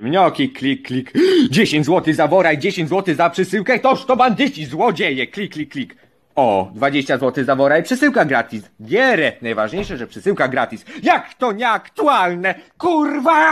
Mnioki, klik, klik. 10 zł za woraj, 10 zł za przesyłkę. Toż to bandyci, złodzieje. Klik, klik, klik. O, 20 zł za woraj, przesyłka gratis. Gierę. Najważniejsze, że przesyłka gratis. Jak to nieaktualne? Kurwa!